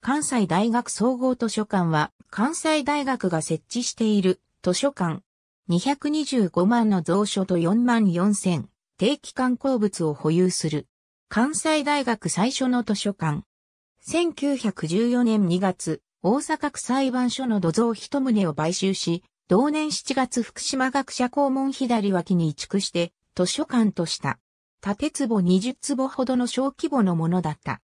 関西大学総合図書館は、関西大学が設置している図書館。225万の蔵書と4万4千定期刊行物を保有する。関西大学最初の図書館。1914年2月、大阪区裁判所の土蔵一棟を買収し、同年7月福島学者校門左脇に移築して図書館とした。縦壺20坪ほどの小規模のものだった。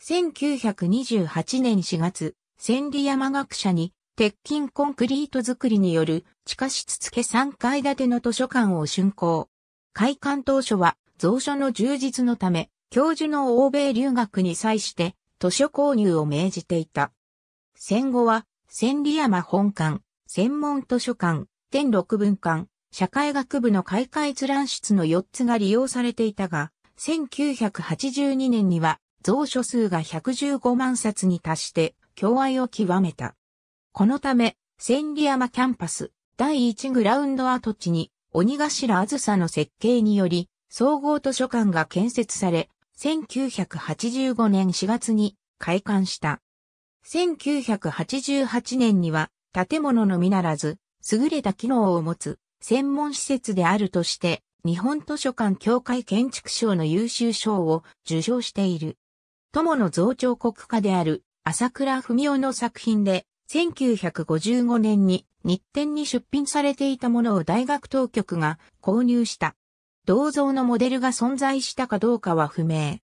1928年4月、千里山学者に鉄筋コンクリート作りによる地下室付3階建ての図書館を竣工。開館当初は蔵書の充実のため、教授の欧米留学に際して図書購入を命じていた。戦後は千里山本館、専門図書館、天六文館、社会学部の開会閲覧室の4つが利用されていたが、1982年には蔵書数が115万冊に達して、共愛を極めた。このため、千里山キャンパス、第1グラウンド跡地に、鬼頭あずさの設計により、総合図書館が建設され、1985年4月に開館した。1988年には、建物のみならず、優れた機能を持つ、専門施設であるとして、日本図書館協会建築賞の優秀賞を受賞している。友の増長国家である朝倉文夫の作品で、1955年に日展に出品されていたものを大学当局が購入した。銅像のモデルが存在したかどうかは不明。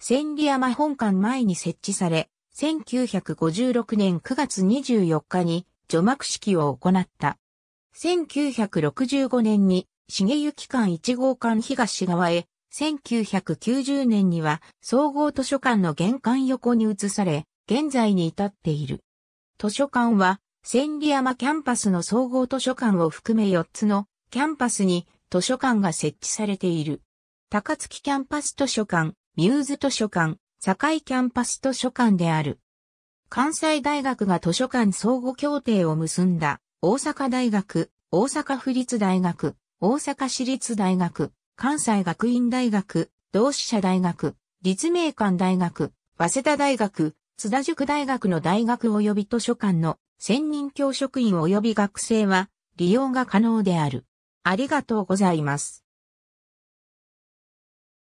千里山本館前に設置され、1956年9月24日に除幕式を行った。1965年に重行館1号館東側へ1990年には総合図書館の玄関横に移され、現在に至っている。図書館は、千里山キャンパスの総合図書館を含め4つのキャンパスに図書館が設置されている。高槻キャンパス図書館、ミューズ図書館、堺キャンパス図書館である。関西大学が図書館相互協定を結んだ大阪大学、大阪府立大学、大阪市立大学、関西学院大学、同志社大学、立命館大学、早稲田大学、津田塾大学の大学及び図書館の専任教職員及び学生は利用が可能である。ありがとうございます。